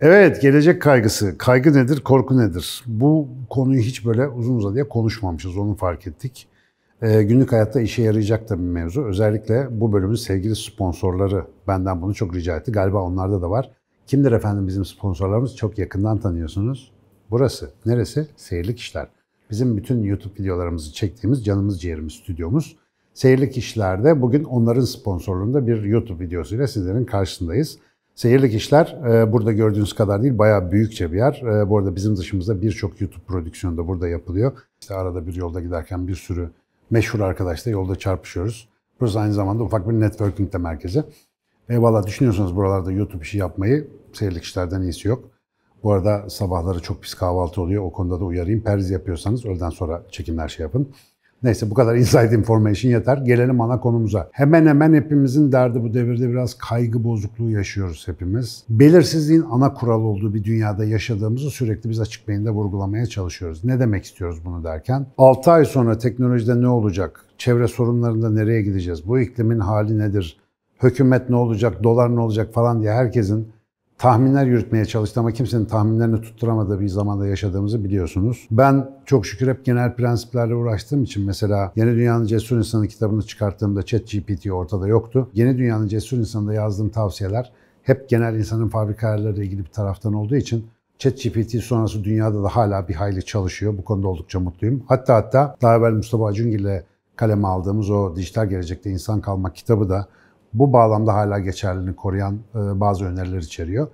Evet, gelecek kaygısı. Kaygı nedir, korku nedir? Bu konuyu hiç böyle uzun uzadıya konuşmamışız, onu fark ettik. Ee, günlük hayatta işe yarayacak da bir mevzu. Özellikle bu bölümün sevgili sponsorları benden bunu çok rica etti. Galiba onlarda da var. Kimdir efendim bizim sponsorlarımız? Çok yakından tanıyorsunuz. Burası. Neresi? Seyirlik işler. Bizim bütün YouTube videolarımızı çektiğimiz canımız ciğerimiz stüdyomuz. Seyirli kişilerde bugün onların sponsorluğunda bir YouTube videosuyla sizlerin karşısındayız. Seyirli kişiler e, burada gördüğünüz kadar değil, bayağı büyükçe bir yer. E, bu arada bizim dışımızda birçok YouTube prodüksiyonu da burada yapılıyor. İşte arada bir yolda giderken bir sürü meşhur arkadaşla yolda çarpışıyoruz. Burası aynı zamanda ufak bir networking de merkezi. E valla düşünüyorsanız buralarda YouTube işi yapmayı seyirli kişilerden iyisi yok. Bu arada sabahları çok pis kahvaltı oluyor. O konuda da uyarayım. Perz yapıyorsanız öğleden sonra çekimler şey yapın. Neyse bu kadar inside information yeter. Gelelim ana konumuza. Hemen hemen hepimizin derdi bu devirde biraz kaygı bozukluğu yaşıyoruz hepimiz. Belirsizliğin ana kural olduğu bir dünyada yaşadığımızı sürekli biz açık beyinde vurgulamaya çalışıyoruz. Ne demek istiyoruz bunu derken? 6 ay sonra teknolojide ne olacak? Çevre sorunlarında nereye gideceğiz? Bu iklimin hali nedir? Hükümet ne olacak? Dolar ne olacak falan diye herkesin tahminler yürütmeye çalıştı ama kimsenin tahminlerini tutturamadığı bir zamanda yaşadığımızı biliyorsunuz. Ben çok şükür hep genel prensiplerle uğraştığım için mesela Yeni Dünyanın Cesur İnsanı kitabını çıkarttığımda ChatGPT ortada yoktu. Yeni Dünyanın Cesur İnsanı'nda yazdığım tavsiyeler hep genel insanın fabrikalarıyla ilgili bir taraftan olduğu için ChatGPT sonrası dünyada da hala bir hayli çalışıyor. Bu konuda oldukça mutluyum. Hatta hatta daha evvel Mustafa Acungil ile kaleme aldığımız o Dijital Gelecekte insan Kalmak kitabı da bu bağlamda hala geçerliliğini koruyan e, bazı öneriler içeriyor.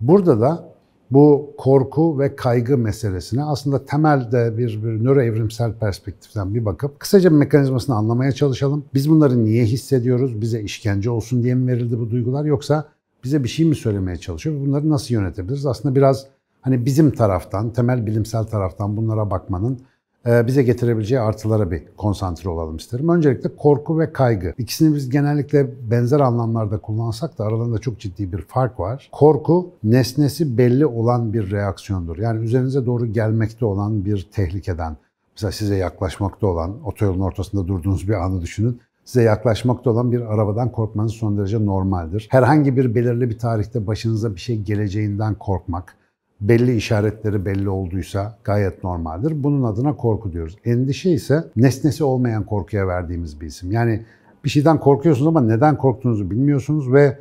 Burada da bu korku ve kaygı meselesine aslında temelde bir, bir nöroevrimsel perspektiften bir bakıp kısaca bir mekanizmasını anlamaya çalışalım. Biz bunları niye hissediyoruz? Bize işkence olsun diye mi verildi bu duygular yoksa bize bir şey mi söylemeye çalışıyor? Bunları nasıl yönetebiliriz? Aslında biraz hani bizim taraftan, temel bilimsel taraftan bunlara bakmanın ee, bize getirebileceği artılara bir konsantre olalım isterim. Öncelikle korku ve kaygı. İkisini biz genellikle benzer anlamlarda kullansak da aralarında çok ciddi bir fark var. Korku nesnesi belli olan bir reaksiyondur. Yani üzerinize doğru gelmekte olan bir tehlikeden, mesela size yaklaşmakta olan, otoyolun ortasında durduğunuz bir anı düşünün size yaklaşmakta olan bir arabadan korkmanız son derece normaldir. Herhangi bir belirli bir tarihte başınıza bir şey geleceğinden korkmak, belli işaretleri belli olduysa gayet normaldir. Bunun adına korku diyoruz. Endişe ise nesnesi olmayan korkuya verdiğimiz bir isim. Yani bir şeyden korkuyorsunuz ama neden korktuğunuzu bilmiyorsunuz ve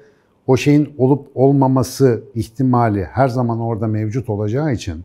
o şeyin olup olmaması ihtimali her zaman orada mevcut olacağı için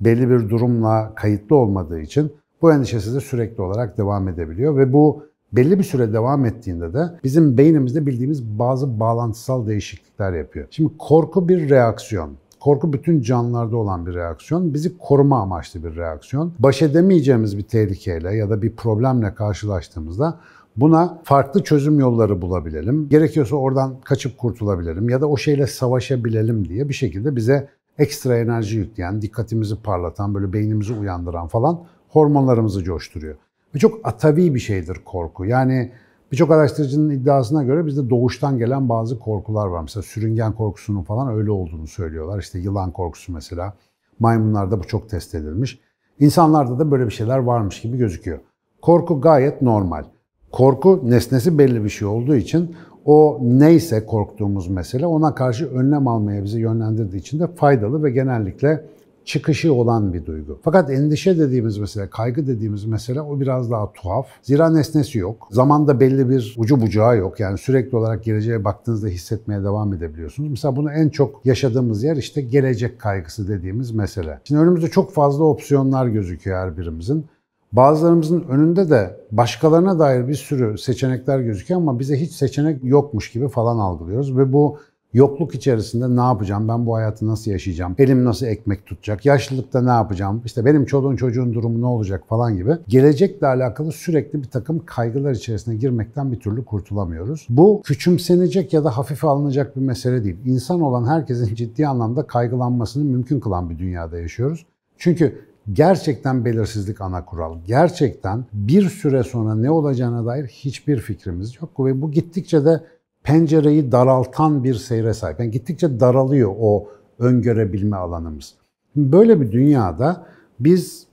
belli bir durumla kayıtlı olmadığı için bu endişesi de sürekli olarak devam edebiliyor ve bu belli bir süre devam ettiğinde de bizim beynimizde bildiğimiz bazı bağlantısal değişiklikler yapıyor. Şimdi korku bir reaksiyon. Korku bütün canlılarda olan bir reaksiyon. Bizi koruma amaçlı bir reaksiyon. Baş edemeyeceğimiz bir tehlikeyle ya da bir problemle karşılaştığımızda Buna farklı çözüm yolları bulabilelim. Gerekiyorsa oradan kaçıp kurtulabilelim ya da o şeyle savaşabilelim diye bir şekilde bize ekstra enerji yükleyen, dikkatimizi parlatan, böyle beynimizi uyandıran falan hormonlarımızı coşturuyor. Ve çok atavi bir şeydir korku. Yani Birçok araştırıcının iddiasına göre bizde doğuştan gelen bazı korkular var. Mesela sürüngen korkusunun falan öyle olduğunu söylüyorlar. İşte yılan korkusu mesela. Maymunlarda bu çok test edilmiş. İnsanlarda da böyle bir şeyler varmış gibi gözüküyor. Korku gayet normal. Korku nesnesi belli bir şey olduğu için o neyse korktuğumuz mesele ona karşı önlem almaya bizi yönlendirdiği için de faydalı ve genellikle çıkışı olan bir duygu. Fakat endişe dediğimiz mesele, kaygı dediğimiz mesele o biraz daha tuhaf. Zira nesnesi yok. Zamanda belli bir ucu bucağı yok. Yani sürekli olarak geleceğe baktığınızda hissetmeye devam edebiliyorsunuz. Mesela bunu en çok yaşadığımız yer işte gelecek kaygısı dediğimiz mesele. Şimdi önümüzde çok fazla opsiyonlar gözüküyor her birimizin. Bazılarımızın önünde de başkalarına dair bir sürü seçenekler gözüküyor ama bize hiç seçenek yokmuş gibi falan algılıyoruz ve bu Yokluk içerisinde ne yapacağım? Ben bu hayatı nasıl yaşayacağım? Elim nasıl ekmek tutacak? Yaşlılıkta ne yapacağım? İşte benim çoluğun çocuğun durumu ne olacak falan gibi. Gelecekle alakalı sürekli bir takım kaygılar içerisine girmekten bir türlü kurtulamıyoruz. Bu küçümsenecek ya da hafife alınacak bir mesele değil. İnsan olan herkesin ciddi anlamda kaygılanmasını mümkün kılan bir dünyada yaşıyoruz. Çünkü gerçekten belirsizlik ana kural. Gerçekten bir süre sonra ne olacağına dair hiçbir fikrimiz yok ve bu gittikçe de pencereyi daraltan bir seyre sahip. Yani gittikçe daralıyor o öngörebilme alanımız. böyle bir dünyada biz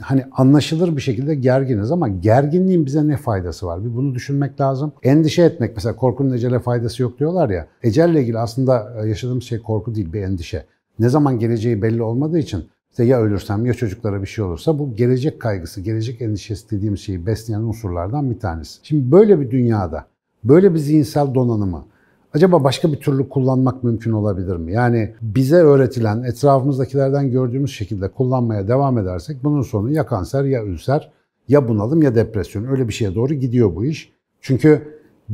hani anlaşılır bir şekilde gerginiz ama gerginliğin bize ne faydası var? Bir bunu düşünmek lazım. Endişe etmek mesela korkunun ecele faydası yok diyorlar ya. Ecelle ilgili aslında e, yaşadığımız şey korku değil bir endişe. Ne zaman geleceği belli olmadığı için işte ya ölürsem ya çocuklara bir şey olursa bu gelecek kaygısı, gelecek endişesi dediğim şeyi besleyen unsurlardan bir tanesi. Şimdi böyle bir dünyada Böyle bir zihinsel donanımı acaba başka bir türlü kullanmak mümkün olabilir mi? Yani bize öğretilen, etrafımızdakilerden gördüğümüz şekilde kullanmaya devam edersek bunun sonu ya kanser ya ülser ya bunalım ya depresyon. Öyle bir şeye doğru gidiyor bu iş. Çünkü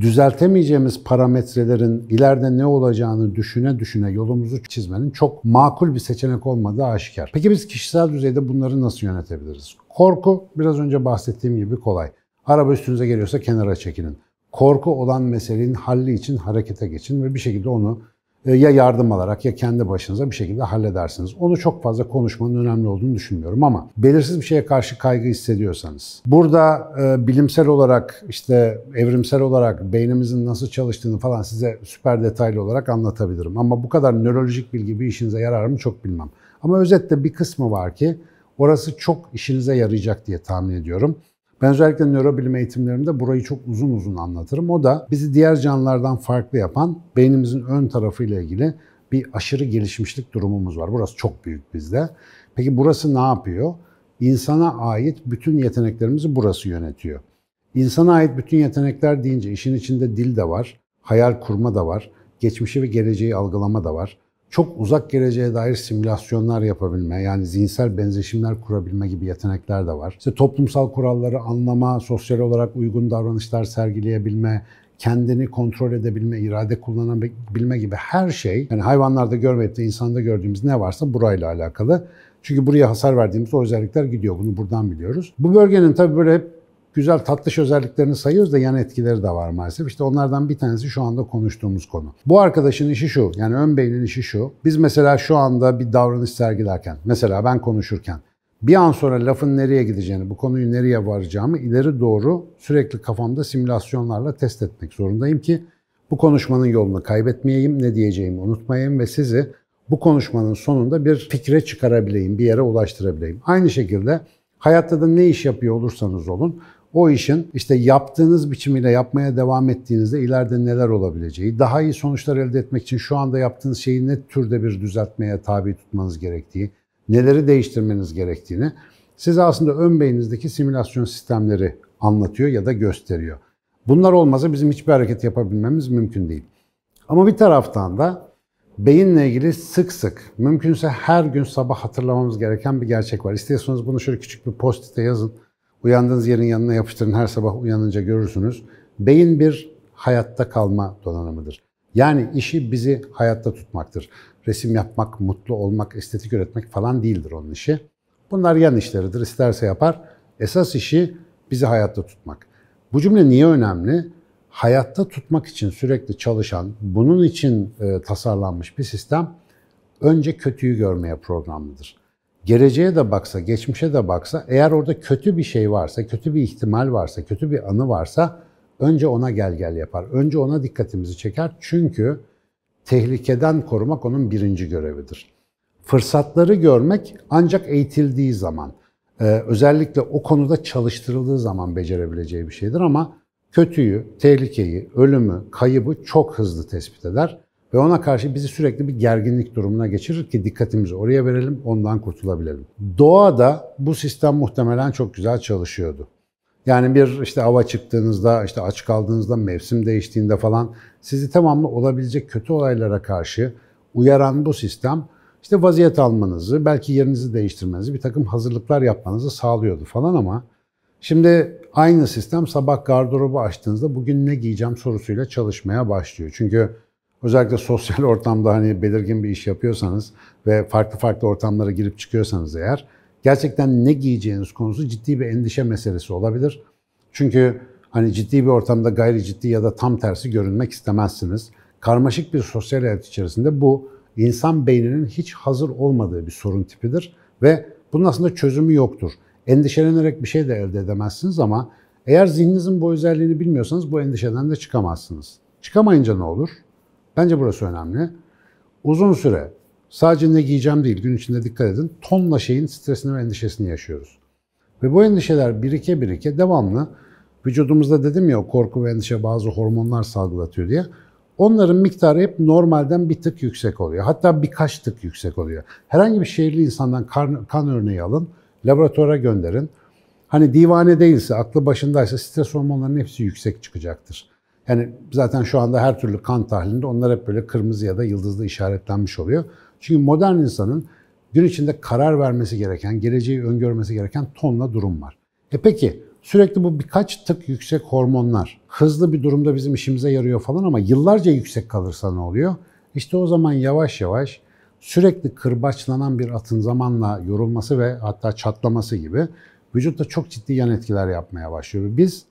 düzeltemeyeceğimiz parametrelerin ileride ne olacağını düşüne düşüne yolumuzu çizmenin çok makul bir seçenek olmadığı aşikar. Peki biz kişisel düzeyde bunları nasıl yönetebiliriz? Korku biraz önce bahsettiğim gibi kolay. Araba üstünüze geliyorsa kenara çekinin korku olan meselenin halli için harekete geçin ve bir şekilde onu e, ya yardım alarak ya kendi başınıza bir şekilde halledersiniz. Onu çok fazla konuşmanın önemli olduğunu düşünmüyorum ama belirsiz bir şeye karşı kaygı hissediyorsanız, burada e, bilimsel olarak işte evrimsel olarak beynimizin nasıl çalıştığını falan size süper detaylı olarak anlatabilirim. Ama bu kadar nörolojik bilgi bir işinize yarar mı çok bilmem. Ama özetle bir kısmı var ki orası çok işinize yarayacak diye tahmin ediyorum. Ben özellikle nörobilim eğitimlerimde burayı çok uzun uzun anlatırım. O da bizi diğer canlılardan farklı yapan beynimizin ön tarafı ile ilgili bir aşırı gelişmişlik durumumuz var. Burası çok büyük bizde. Peki burası ne yapıyor? İnsana ait bütün yeteneklerimizi burası yönetiyor. İnsana ait bütün yetenekler deyince işin içinde dil de var, hayal kurma da var, geçmişi ve geleceği algılama da var çok uzak geleceğe dair simülasyonlar yapabilme, yani zihinsel benzeşimler kurabilme gibi yetenekler de var. İşte toplumsal kuralları anlama, sosyal olarak uygun davranışlar sergileyebilme, kendini kontrol edebilme, irade kullanabilme gibi her şey, yani hayvanlarda görmeyip de insanda gördüğümüz ne varsa burayla alakalı. Çünkü buraya hasar verdiğimiz o özellikler gidiyor. Bunu buradan biliyoruz. Bu bölgenin tabii böyle hep güzel tatlış özelliklerini sayıyoruz da yan etkileri de var maalesef. İşte onlardan bir tanesi şu anda konuştuğumuz konu. Bu arkadaşın işi şu, yani ön beynin işi şu. Biz mesela şu anda bir davranış sergilerken, mesela ben konuşurken bir an sonra lafın nereye gideceğini, bu konuyu nereye varacağımı ileri doğru sürekli kafamda simülasyonlarla test etmek zorundayım ki bu konuşmanın yolunu kaybetmeyeyim, ne diyeceğimi unutmayayım ve sizi bu konuşmanın sonunda bir fikre çıkarabileyim, bir yere ulaştırabileyim. Aynı şekilde hayatta da ne iş yapıyor olursanız olun, o işin işte yaptığınız biçimiyle yapmaya devam ettiğinizde ileride neler olabileceği, daha iyi sonuçlar elde etmek için şu anda yaptığınız şeyi ne türde bir düzeltmeye tabi tutmanız gerektiği, neleri değiştirmeniz gerektiğini size aslında ön beyninizdeki simülasyon sistemleri anlatıyor ya da gösteriyor. Bunlar olmasa bizim hiçbir hareket yapabilmemiz mümkün değil. Ama bir taraftan da beyinle ilgili sık sık, mümkünse her gün sabah hatırlamamız gereken bir gerçek var. İstiyorsanız bunu şöyle küçük bir postite yazın Uyandığınız yerin yanına yapıştırın her sabah uyanınca görürsünüz. Beyin bir hayatta kalma donanımıdır. Yani işi bizi hayatta tutmaktır. Resim yapmak, mutlu olmak, estetik üretmek falan değildir onun işi. Bunlar yan işleridir. İsterse yapar. Esas işi bizi hayatta tutmak. Bu cümle niye önemli? Hayatta tutmak için sürekli çalışan, bunun için e, tasarlanmış bir sistem önce kötüyü görmeye programlıdır geleceğe de baksa, geçmişe de baksa, eğer orada kötü bir şey varsa, kötü bir ihtimal varsa, kötü bir anı varsa önce ona gel gel yapar. Önce ona dikkatimizi çeker çünkü tehlikeden korumak onun birinci görevidir. Fırsatları görmek ancak eğitildiği zaman, e, özellikle o konuda çalıştırıldığı zaman becerebileceği bir şeydir ama kötüyü, tehlikeyi, ölümü, kaybı çok hızlı tespit eder. Ve ona karşı bizi sürekli bir gerginlik durumuna geçirir ki dikkatimizi oraya verelim, ondan kurtulabilelim. Doğada bu sistem muhtemelen çok güzel çalışıyordu. Yani bir işte ava çıktığınızda, işte aç kaldığınızda, mevsim değiştiğinde falan sizi tamamla olabilecek kötü olaylara karşı uyaran bu sistem işte vaziyet almanızı, belki yerinizi değiştirmenizi, bir takım hazırlıklar yapmanızı sağlıyordu falan ama şimdi aynı sistem sabah gardırobu açtığınızda bugün ne giyeceğim sorusuyla çalışmaya başlıyor. Çünkü Özellikle sosyal ortamda hani belirgin bir iş yapıyorsanız ve farklı farklı ortamlara girip çıkıyorsanız eğer gerçekten ne giyeceğiniz konusu ciddi bir endişe meselesi olabilir. Çünkü hani ciddi bir ortamda gayri ciddi ya da tam tersi görünmek istemezsiniz. Karmaşık bir sosyal hayat içerisinde bu insan beyninin hiç hazır olmadığı bir sorun tipidir ve bunun aslında çözümü yoktur. Endişelenerek bir şey de elde edemezsiniz ama eğer zihninizin bu özelliğini bilmiyorsanız bu endişeden de çıkamazsınız. Çıkamayınca ne olur? Bence burası önemli. Uzun süre sadece ne giyeceğim değil, gün içinde dikkat edin. Tonla şeyin stresini ve endişesini yaşıyoruz. Ve bu endişeler birike birike devamlı vücudumuzda dedim ya korku ve endişe bazı hormonlar salgılatıyor diye. Onların miktarı hep normalden bir tık yüksek oluyor. Hatta birkaç tık yüksek oluyor. Herhangi bir şehirli insandan kan, kan örneği alın, laboratuvara gönderin. Hani divane değilse, aklı başındaysa stres hormonlarının hepsi yüksek çıkacaktır. Yani zaten şu anda her türlü kan tahlilinde onlar hep böyle kırmızı ya da yıldızlı işaretlenmiş oluyor. Çünkü modern insanın gün içinde karar vermesi gereken, geleceği öngörmesi gereken tonla durum var. E peki sürekli bu birkaç tık yüksek hormonlar hızlı bir durumda bizim işimize yarıyor falan ama yıllarca yüksek kalırsa ne oluyor? İşte o zaman yavaş yavaş sürekli kırbaçlanan bir atın zamanla yorulması ve hatta çatlaması gibi vücutta çok ciddi yan etkiler yapmaya başlıyor. Biz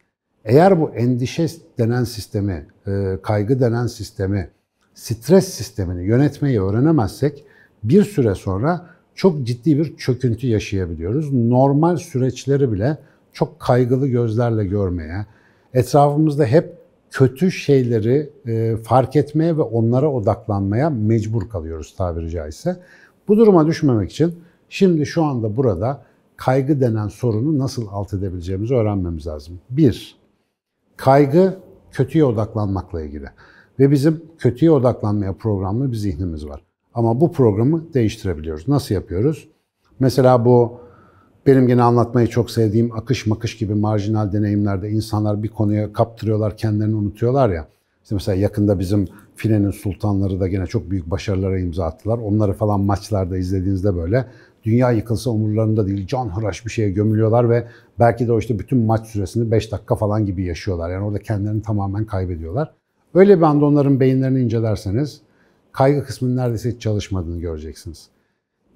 eğer bu endişe denen sistemi, e, kaygı denen sistemi, stres sistemini yönetmeyi öğrenemezsek bir süre sonra çok ciddi bir çöküntü yaşayabiliyoruz. Normal süreçleri bile çok kaygılı gözlerle görmeye, etrafımızda hep kötü şeyleri e, fark etmeye ve onlara odaklanmaya mecbur kalıyoruz tabiri caizse. Bu duruma düşmemek için şimdi şu anda burada kaygı denen sorunu nasıl alt edebileceğimizi öğrenmemiz lazım. Bir, Kaygı kötüye odaklanmakla ilgili. Ve bizim kötüye odaklanmaya programlı bir zihnimiz var. Ama bu programı değiştirebiliyoruz. Nasıl yapıyoruz? Mesela bu benim yine anlatmayı çok sevdiğim akış makış gibi marjinal deneyimlerde insanlar bir konuya kaptırıyorlar, kendilerini unutuyorlar ya. İşte mesela yakında bizim Fine'nin sultanları da yine çok büyük başarılara imza attılar. Onları falan maçlarda izlediğinizde böyle Dünya yıkılsa umurlarında değil. Can hıraş bir şeye gömülüyorlar ve belki de o işte bütün maç süresini 5 dakika falan gibi yaşıyorlar. Yani orada kendilerini tamamen kaybediyorlar. Öyle bir anda onların beyinlerini incelerseniz kaygı kısmının neredeyse hiç çalışmadığını göreceksiniz.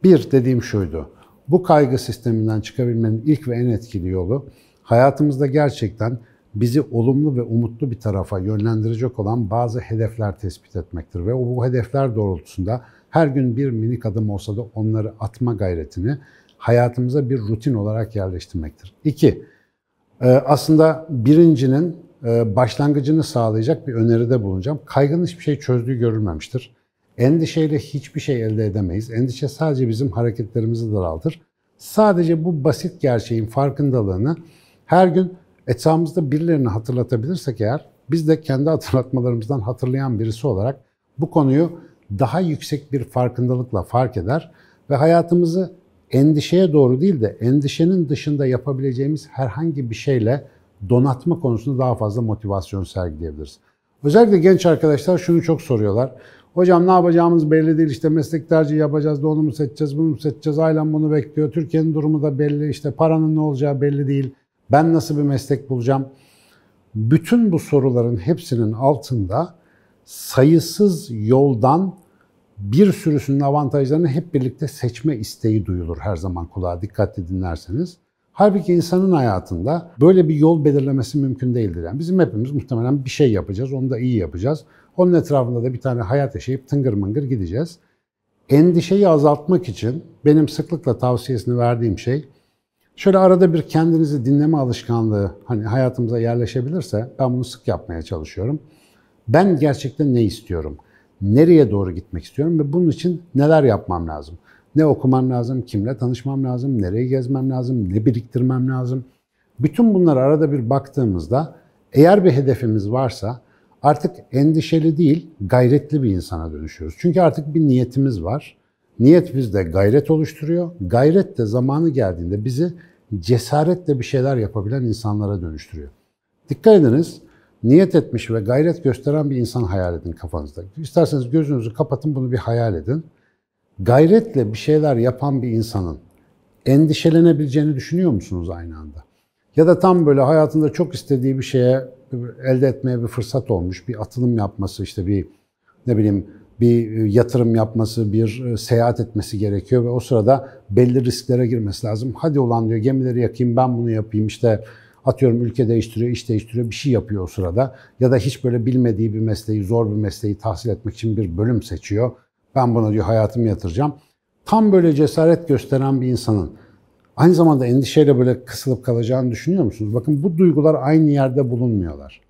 Bir dediğim şuydu. Bu kaygı sisteminden çıkabilmenin ilk ve en etkili yolu hayatımızda gerçekten bizi olumlu ve umutlu bir tarafa yönlendirecek olan bazı hedefler tespit etmektir ve bu hedefler doğrultusunda her gün bir minik adım olsa da onları atma gayretini hayatımıza bir rutin olarak yerleştirmektir. İki, e, aslında birincinin e, başlangıcını sağlayacak bir öneride bulunacağım. Kaygın hiçbir şey çözdüğü görülmemiştir. Endişeyle hiçbir şey elde edemeyiz. Endişe sadece bizim hareketlerimizi daraltır. Sadece bu basit gerçeğin farkındalığını her gün etrafımızda birilerini hatırlatabilirsek eğer biz de kendi hatırlatmalarımızdan hatırlayan birisi olarak bu konuyu daha yüksek bir farkındalıkla fark eder ve hayatımızı endişeye doğru değil de endişenin dışında yapabileceğimiz herhangi bir şeyle donatma konusunda daha fazla motivasyon sergileyebiliriz. Özellikle genç arkadaşlar şunu çok soruyorlar. Hocam ne yapacağımız belli değil işte meslek tercihi yapacağız da onu mu seçeceğiz bunu mu seçeceğiz ailem bunu bekliyor. Türkiye'nin durumu da belli işte paranın ne olacağı belli değil. Ben nasıl bir meslek bulacağım? Bütün bu soruların hepsinin altında sayısız yoldan bir sürüsünün avantajlarını hep birlikte seçme isteği duyulur her zaman kulağa dikkatli dinlerseniz. Halbuki insanın hayatında böyle bir yol belirlemesi mümkün değildir. Yani bizim hepimiz muhtemelen bir şey yapacağız, onu da iyi yapacağız. Onun etrafında da bir tane hayat yaşayıp tıngır mıngır gideceğiz. Endişeyi azaltmak için benim sıklıkla tavsiyesini verdiğim şey şöyle arada bir kendinizi dinleme alışkanlığı hani hayatımıza yerleşebilirse ben bunu sık yapmaya çalışıyorum. Ben gerçekten ne istiyorum? Nereye doğru gitmek istiyorum ve bunun için neler yapmam lazım? Ne okumam lazım? Kimle tanışmam lazım? Nereye gezmem lazım? Ne biriktirmem lazım? Bütün bunları arada bir baktığımızda eğer bir hedefimiz varsa artık endişeli değil, gayretli bir insana dönüşüyoruz. Çünkü artık bir niyetimiz var. Niyet bizde gayret oluşturuyor. Gayret de zamanı geldiğinde bizi cesaretle bir şeyler yapabilen insanlara dönüştürüyor. Dikkat ediniz, niyet etmiş ve gayret gösteren bir insan hayal edin kafanızda. İsterseniz gözünüzü kapatın bunu bir hayal edin. Gayretle bir şeyler yapan bir insanın endişelenebileceğini düşünüyor musunuz aynı anda? Ya da tam böyle hayatında çok istediği bir şeye elde etmeye bir fırsat olmuş, bir atılım yapması, işte bir ne bileyim bir e, yatırım yapması, bir e, seyahat etmesi gerekiyor ve o sırada belli risklere girmesi lazım. Hadi ulan diyor gemileri yakayım ben bunu yapayım işte Atıyorum ülke değiştiriyor, iş değiştiriyor, bir şey yapıyor o sırada. Ya da hiç böyle bilmediği bir mesleği, zor bir mesleği tahsil etmek için bir bölüm seçiyor. Ben buna diyor hayatımı yatıracağım. Tam böyle cesaret gösteren bir insanın aynı zamanda endişeyle böyle kısılıp kalacağını düşünüyor musunuz? Bakın bu duygular aynı yerde bulunmuyorlar.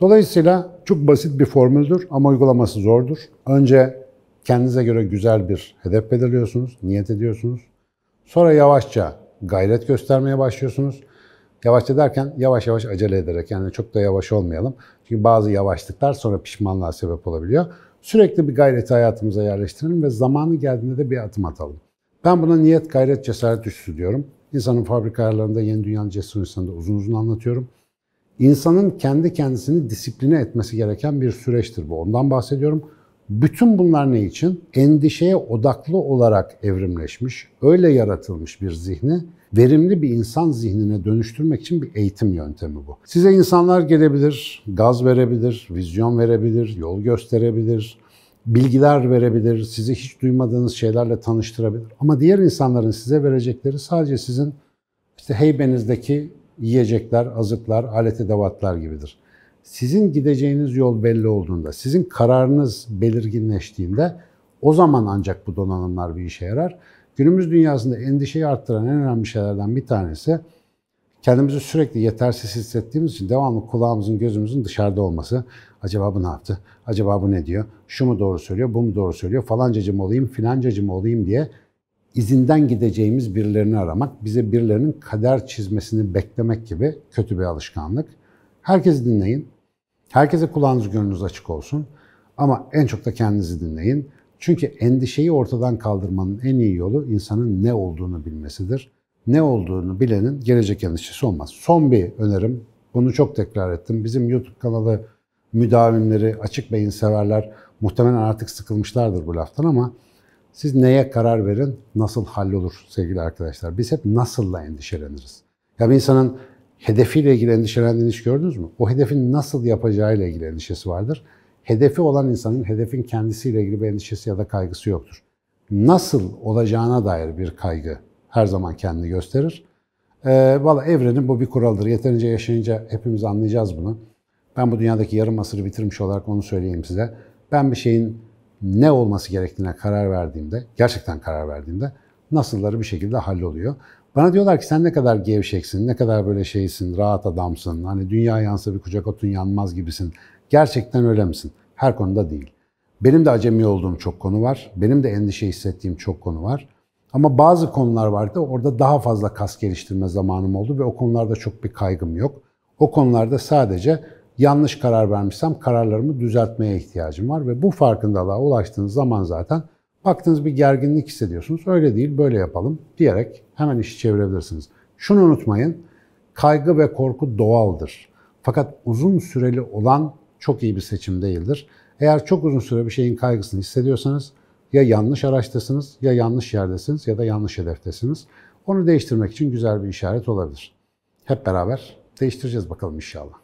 Dolayısıyla çok basit bir formüldür ama uygulaması zordur. Önce kendinize göre güzel bir hedef belirliyorsunuz, niyet ediyorsunuz. Sonra yavaşça gayret göstermeye başlıyorsunuz. Yavaş derken yavaş yavaş acele ederek yani çok da yavaş olmayalım. Çünkü bazı yavaşlıklar sonra pişmanlığa sebep olabiliyor. Sürekli bir gayreti hayatımıza yerleştirelim ve zamanı geldiğinde de bir adım atalım. Ben buna niyet, gayret, cesaret üstü diyorum. İnsanın fabrika ayarlarında Yeni Dünyanın Cesur İnsanı'nda uzun uzun anlatıyorum. İnsanın kendi kendisini disipline etmesi gereken bir süreçtir bu. Ondan bahsediyorum. Bütün bunlar ne için? Endişeye odaklı olarak evrimleşmiş, öyle yaratılmış bir zihni verimli bir insan zihnine dönüştürmek için bir eğitim yöntemi bu. Size insanlar gelebilir, gaz verebilir, vizyon verebilir, yol gösterebilir, bilgiler verebilir, sizi hiç duymadığınız şeylerle tanıştırabilir. Ama diğer insanların size verecekleri sadece sizin işte heybenizdeki yiyecekler, azıklar, alet edevatlar gibidir sizin gideceğiniz yol belli olduğunda, sizin kararınız belirginleştiğinde o zaman ancak bu donanımlar bir işe yarar. Günümüz dünyasında endişeyi arttıran en önemli şeylerden bir tanesi kendimizi sürekli yetersiz hissettiğimiz için devamlı kulağımızın, gözümüzün dışarıda olması. Acaba bu ne yaptı? Acaba bu ne diyor? Şu mu doğru söylüyor? Bu mu doğru söylüyor? Falancacı olayım, filancacı olayım diye izinden gideceğimiz birilerini aramak, bize birilerinin kader çizmesini beklemek gibi kötü bir alışkanlık. Herkesi dinleyin. Herkese kulağınız gönlünüz açık olsun. Ama en çok da kendinizi dinleyin. Çünkü endişeyi ortadan kaldırmanın en iyi yolu insanın ne olduğunu bilmesidir. Ne olduğunu bilenin gelecek endişesi olmaz. Son bir önerim, bunu çok tekrar ettim. Bizim YouTube kanalı müdavimleri, açık beyin severler muhtemelen artık sıkılmışlardır bu laftan ama siz neye karar verin, nasıl hallolur sevgili arkadaşlar. Biz hep nasılla endişeleniriz. Ya bir insanın hedefiyle ilgili endişelendiğini hiç gördünüz mü? O hedefin nasıl yapacağıyla ilgili endişesi vardır. Hedefi olan insanın hedefin kendisiyle ilgili bir endişesi ya da kaygısı yoktur. Nasıl olacağına dair bir kaygı her zaman kendini gösterir. Ee, Valla evrenin bu bir kuralıdır. Yeterince yaşayınca hepimiz anlayacağız bunu. Ben bu dünyadaki yarım asırı bitirmiş olarak onu söyleyeyim size. Ben bir şeyin ne olması gerektiğine karar verdiğimde, gerçekten karar verdiğimde nasılları bir şekilde halloluyor. Bana diyorlar ki sen ne kadar gevşeksin, ne kadar böyle şeysin, rahat adamsın. Hani dünya yansa bir kucak otun yanmaz gibisin. Gerçekten öyle misin? Her konuda değil. Benim de acemi olduğum çok konu var. Benim de endişe hissettiğim çok konu var. Ama bazı konular vardı. Orada daha fazla kas geliştirme zamanım oldu ve o konularda çok bir kaygım yok. O konularda sadece yanlış karar vermişsem kararlarımı düzeltmeye ihtiyacım var ve bu farkındalığa ulaştığınız zaman zaten baktığınız bir gerginlik hissediyorsunuz. Öyle değil, böyle yapalım diyerek hemen işi çevirebilirsiniz. Şunu unutmayın, kaygı ve korku doğaldır. Fakat uzun süreli olan çok iyi bir seçim değildir. Eğer çok uzun süre bir şeyin kaygısını hissediyorsanız ya yanlış araçtasınız, ya yanlış yerdesiniz ya da yanlış hedeftesiniz. Onu değiştirmek için güzel bir işaret olabilir. Hep beraber değiştireceğiz bakalım inşallah.